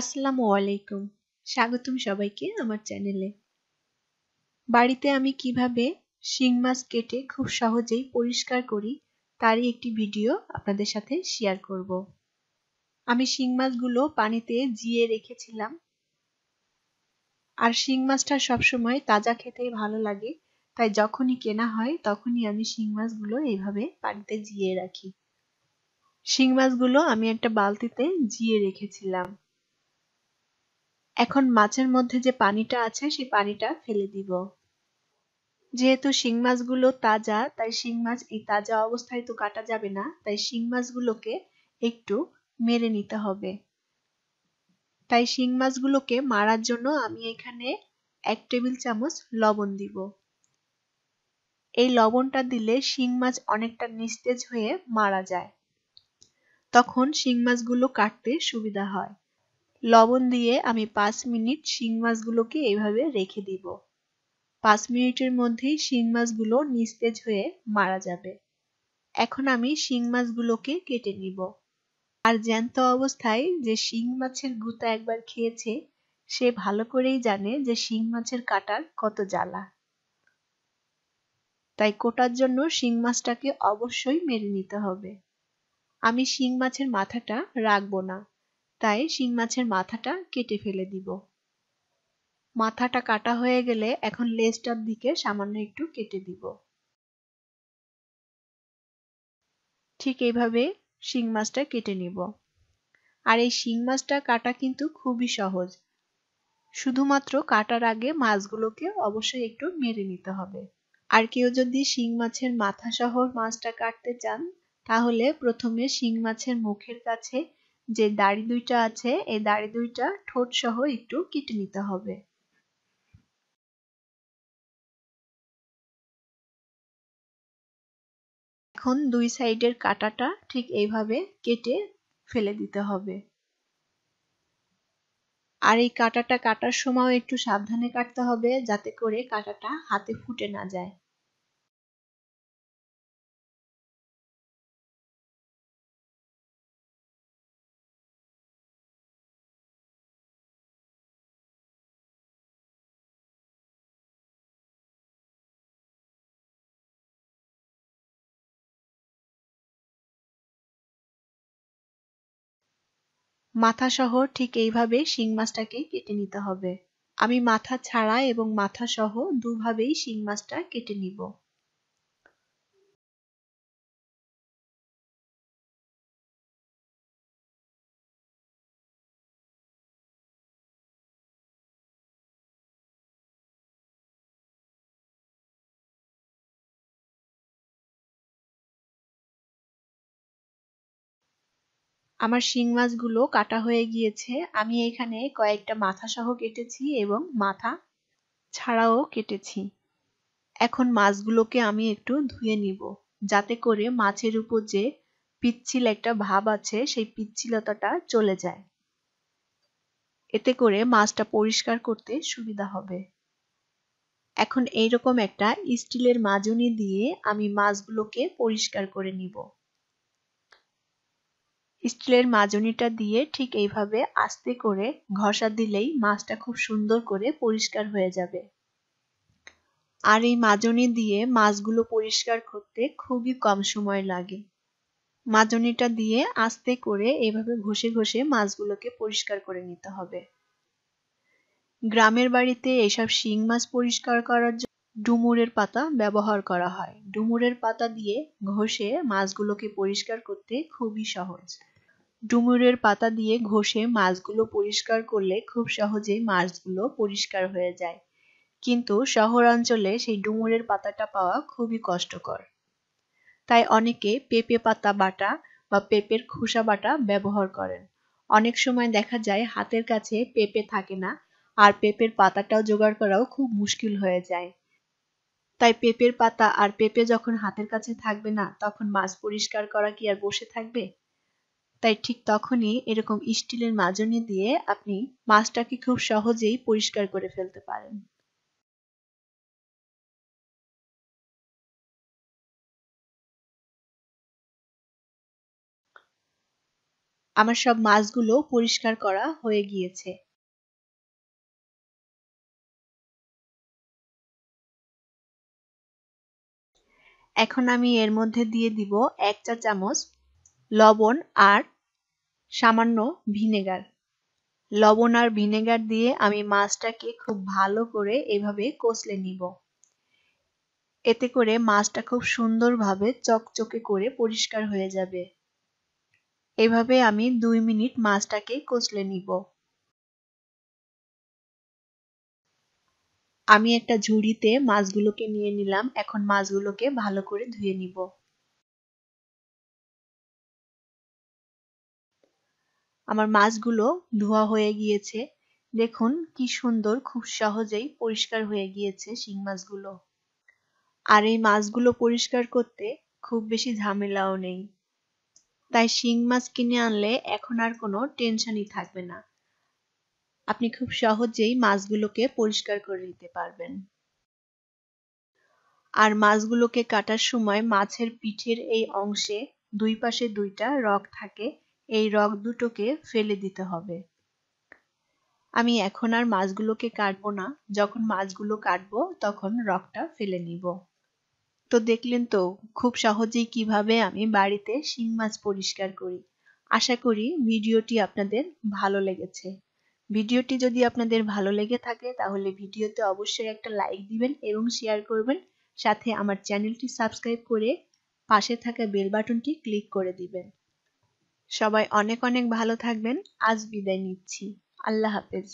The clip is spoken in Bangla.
আসসালামু আলাইকুম স্বাগতম সবাইকে আমার চ্যানেলে বাড়িতে আমি কিভাবে শিং মাছ কেটে খুব সহজেই পরিষ্কার করি তারই একটি ভিডিও আপনাদের সাথে শেয়ার করব আমি শিং মাছগুলো পানিতে জিয়ে রেখেছিলাম আর শিং মাছটা সবসময় তাজা খেতেই ভালো লাগে তাই যখনই কেনা হয় তখনই আমি শিং মাছগুলো এইভাবে পানিতে জিয়ে রাখি শিং মাছগুলো আমি একটা বালতিতে জিয়ে রেখেছিলাম এখন মাছের মধ্যে যে পানিটা আছে সেই পানিটা ফেলে দিব যেহেতু শিং মাছগুলো তাজা তাই শিং মাছ এই তাজা অবস্থায় তো কাটা যাবে না তাই শিং মাছগুলোকে একটু মেরে নিতে হবে তাই শিং মাছগুলোকে মারার জন্য আমি এখানে এক টেবিল চামচ লবণ দিব এই লবণটা দিলে শিং মাছ অনেকটা নিস্তেজ হয়ে মারা যায় তখন শিং মাছগুলো কাটতে সুবিধা হয় লবণ দিয়ে আমি পাঁচ মিনিট শিং মাছগুলোকে এইভাবে রেখে দিব পাঁচ মিনিটের মধ্যেই শিং মাছগুলো নিস্তেজ হয়ে মারা যাবে এখন আমি শিং মাছগুলোকে কেটে নিব আর জ্যান্ত অবস্থায় যে শিং মাছের গুতা একবার খেয়েছে সে ভালো করেই জানে যে শিং মাছের কাটার কত জ্বালা তাই কোটার জন্য শিং মাছটাকে অবশ্যই মেরে নিতে হবে আমি শিং মাছের মাথাটা রাখবো না তাই শিং মাছের মাথাটা কেটে ফেলে দিব মাথাটা কাটা হয়ে গেলে এখন লেজটার দিকে সামান্য একটু কেটে দিব ঠিক এইভাবে শিং মাছটা কেটে নিব আর এই শিং মাছটা কাটা কিন্তু খুবই সহজ শুধুমাত্র কাটার আগে মাছগুলোকে অবশ্যই একটু মেরে নিতে হবে আর কেউ যদি শিং মাছের মাথা সহ মাছটা কাটতে চান তাহলে প্রথমে শিং মাছের মুখের কাছে যে দাড়ি দুইটা আছে এই দাড়ি দুইটা ঠোঁট সহ একটু কেটে নিতে হবে এখন দুই সাইডের কাটাটা ঠিক এইভাবে কেটে ফেলে দিতে হবে আর এই কাটাটা কাটার সময় একটু সাবধানে কাটতে হবে যাতে করে কাটাটা হাতে ফুটে না যায় মাথাসহ ঠিক এইভাবে শিং মাছটাকে কেটে নিতে হবে আমি মাথা ছাড়া এবং মাথা সহ দুভাবেই শিং মাছটা কেটে নিব আমার শিং মাছগুলো কাটা হয়ে গিয়েছে আমি এখানে কয়েকটা মাথা সহ কেটেছি এবং মাথা ছাড়াও কেটেছি এখন মাছগুলোকে আমি একটু ধুয়ে নিব যাতে করে মাছের উপর যে পিচ্ছিল একটা ভাব আছে সেই পিচ্ছিলতাটা চলে যায় এতে করে মাছটা পরিষ্কার করতে সুবিধা হবে এখন এইরকম একটা স্টিলের মাজনি দিয়ে আমি মাছগুলোকে পরিষ্কার করে নিব স্টিলের মাজনিটা দিয়ে ঠিক এইভাবে আস্তে করে ঘষা দিলেই মাছটা খুব সুন্দর করে পরিষ্কার হয়ে যাবে আর এই মাজনি দিয়ে মাছগুলো পরিষ্কার করতে খুবই কম সময় লাগে মাজনিটা দিয়ে আস্তে করে এভাবে ঘষে ঘষে মাছগুলোকে পরিষ্কার করে নিতে হবে গ্রামের বাড়িতে এইসব শিং মাছ পরিষ্কার করার জন্য ডুমুরের পাতা ব্যবহার করা হয় ডুমুরের পাতা দিয়ে ঘষে মাছগুলোকে পরিষ্কার করতে খুবই সহজ ডুমুরের পাতা দিয়ে ঘষে মাছগুলো পরিষ্কার করলে খুব সহজেই মাছগুলো পরিষ্কার হয়ে যায় কিন্তু শহরাঞ্চলে সেই ডুমুরের পাতাটা পাওয়া খুবই কষ্টকর তাই অনেকে পেঁপে পাতা বাটা বা পেঁপের খোসা বাটা ব্যবহার করেন অনেক সময় দেখা যায় হাতের কাছে পেঁপে থাকে না আর পেঁপের পাতাটাও জোগাড় করাও খুব মুশকিল হয়ে যায় তাই পেঁপের পাতা আর পেঁপে যখন হাতের কাছে থাকবে না তখন মাছ পরিষ্কার করা কি আর বসে থাকবে তাই ঠিক তখনই এরকম স্টিলের মাজনি দিয়ে আপনি মাছটাকে খুব সহজেই পরিষ্কার করে ফেলতে পারেন আমার সব মাছগুলো পরিষ্কার করা হয়ে গিয়েছে এখন আমি এর মধ্যে দিয়ে দিব এক চা চামচ লবণ আর সামান্য ভিনেগার লবণ আর ভিনেগার দিয়ে আমি মাছটাকে খুব ভালো করে এভাবে কষলে নিব এতে করে মাছটা খুব সুন্দরভাবে চকচকে করে পরিষ্কার হয়ে যাবে এভাবে আমি দুই মিনিট মাছটাকে কষলে নিব আমি একটা ঝুড়িতে মাছগুলোকে নিয়ে নিলাম এখন মাছগুলোকে ভালো করে ধুয়ে নিব আমার মাছগুলো ধোয়া হয়ে গিয়েছে দেখুন কি সুন্দর খুব সহজেই পরিষ্কার হয়ে গিয়েছে শিং মাছগুলো আর এই মাছগুলো পরিষ্কার করতে খুব বেশি ঝামেলাও নেই তাই শিং মাছ কিনে আনলে এখন আর কোনো টেনশনই থাকবে না আপনি খুব সহজেই মাছগুলোকে পরিষ্কার করে নিতে পারবেন আর মাছগুলোকে কাটার সময় মাছের পিঠের এই অংশে দুই পাশে দুইটা রক থাকে এই রগ দুটোকে ফেলে দিতে হবে আমি এখন আর মাছগুলোকে কাটবো না যখন মাছগুলো কাটবো তখন রকটা ফেলে নিব তো দেখলেন তো খুব সহজেই কিভাবে আমি বাড়িতে শিং মাছ পরিষ্কার করি আশা করি ভিডিওটি আপনাদের ভালো লেগেছে ভিডিওটি যদি আপনাদের ভালো লেগে থাকে তাহলে ভিডিওতে অবশ্যই একটা লাইক দিবেন এবং শেয়ার করবেন সাথে আমার চ্যানেলটি সাবস্ক্রাইব করে পাশে থাকা বেল বাটনটি ক্লিক করে দিবেন সবাই অনেক অনেক ভালো থাকবেন আজ বিদায় নিচ্ছি আল্লাহ হাফেজ